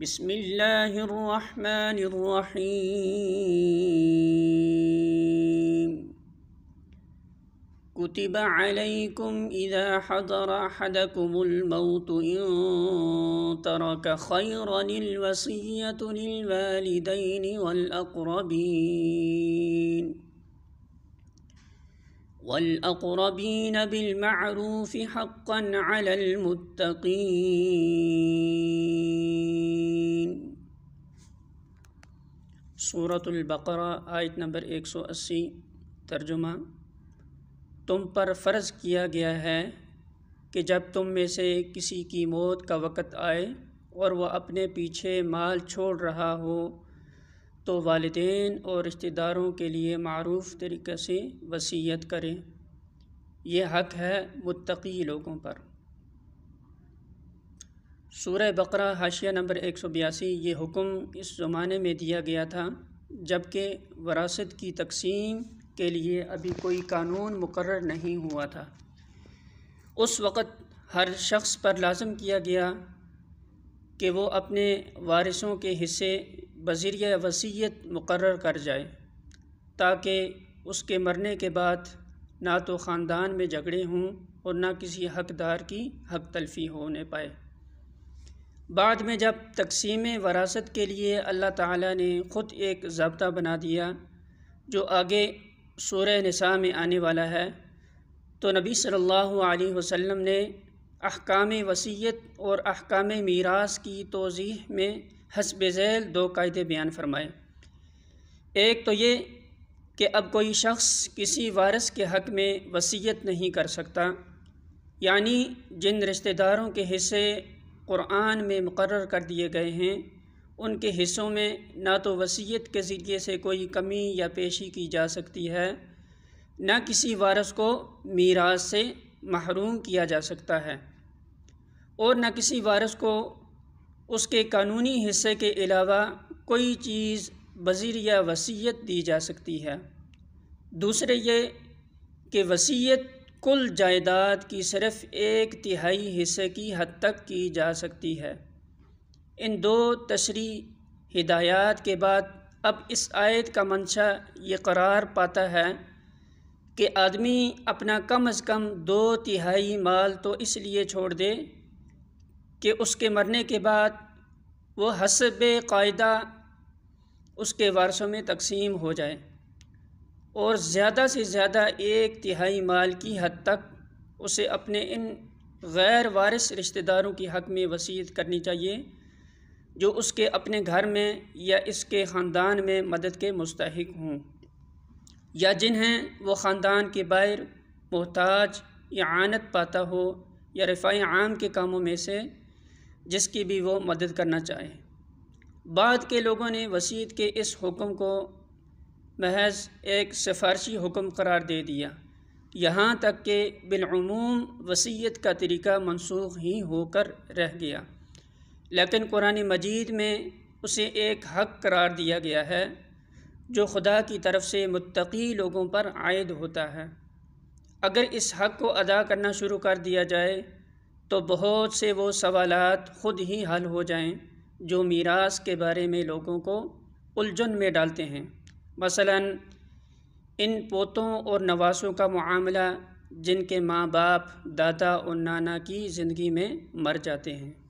بسم الله الرحمن الرحيم كتب عليكم إذا حضر أحدكم الموت إن ترك خيرا الوصية للوالدين والأقربين والأقربين بالمعروف حقا على المتقين صورت البقرہ آیت نمبر ایک سو اسی ترجمہ تم پر فرض کیا گیا ہے کہ جب تم میں سے کسی کی موت کا وقت آئے اور وہ اپنے پیچھے مال چھوڑ رہا ہو تو والدین اور رشتہ داروں کے لیے معروف طریقے سے وصیت کریں یہ حق ہے متقی لوگوں پر سورہ بقرہ حاشیہ نمبر ایک سو بیاسی یہ حکم اس زمانے میں دیا گیا تھا جب کہ وراثت کی تقسیم کے لیے ابھی کوئی قانون مقرر نہیں ہوا تھا اس وقت ہر شخص پر لازم کیا گیا کہ وہ اپنے وارثوں کے حصے بذریعہ وسیعت مقرر کر جائے تاکہ اس کے مرنے کے بعد نہ تو خاندان میں جھگڑے ہوں اور نہ کسی حقدار کی حق تلفی ہونے پائے بعد میں جب تقسیم وراثت کے لیے اللہ تعالیٰ نے خود ایک ضابطہ بنا دیا جو آگے سورہ نساء میں آنے والا ہے تو نبی صلی اللہ علیہ وسلم نے احکام وصیت اور احکام میراث کی توضیح میں حسب ذیل دو قاعدے بیان فرمائے ایک تو یہ کہ اب کوئی شخص کسی وارث کے حق میں وصیت نہیں کر سکتا یعنی جن رشتہ داروں کے حصے قرآن میں مقرر کر دیے گئے ہیں ان کے حصوں میں نہ تو وصیت کے ذریعے سے کوئی کمی یا پیشی کی جا سکتی ہے نہ کسی وارث کو میراث سے محروم کیا جا سکتا ہے اور نہ کسی وارث کو اس کے قانونی حصے کے علاوہ کوئی چیز بذر یا وصیت دی جا سکتی ہے دوسرے یہ کہ وصیت کل جائیداد کی صرف ایک تہائی حصے کی حد تک کی جا سکتی ہے ان دو تشریح ہدایات کے بعد اب اس آیت کا منشا یہ قرار پاتا ہے کہ آدمی اپنا کم از کم دو تہائی مال تو اس لیے چھوڑ دے کہ اس کے مرنے کے بعد وہ حسب قاعدہ اس کے وارثوں میں تقسیم ہو جائے اور زیادہ سے زیادہ ایک تہائی مال کی حد تک اسے اپنے ان غیر وارث رشتہ داروں کی حق میں وسیعت کرنی چاہیے جو اس کے اپنے گھر میں یا اس کے خاندان میں مدد کے مستحق ہوں یا جنہیں وہ خاندان کے باہر محتاج یا آنت پاتا ہو یا رفاع عام کے کاموں میں سے جس کی بھی وہ مدد کرنا چاہے بعد کے لوگوں نے وسیعت کے اس حکم کو محض ایک سفارشی حکم قرار دے دیا یہاں تک کہ بالعموم وسیعت کا طریقہ منسوخ ہی ہو کر رہ گیا لیکن قرآن مجید میں اسے ایک حق قرار دیا گیا ہے جو خدا کی طرف سے متقی لوگوں پر عائد ہوتا ہے اگر اس حق کو ادا کرنا شروع کر دیا جائے تو بہت سے وہ سوالات خود ہی حل ہو جائیں جو میراث کے بارے میں لوگوں کو الجھن میں ڈالتے ہیں مثلا ان پوتوں اور نواسوں کا معاملہ جن کے ماں باپ دادا اور نانا کی زندگی میں مر جاتے ہیں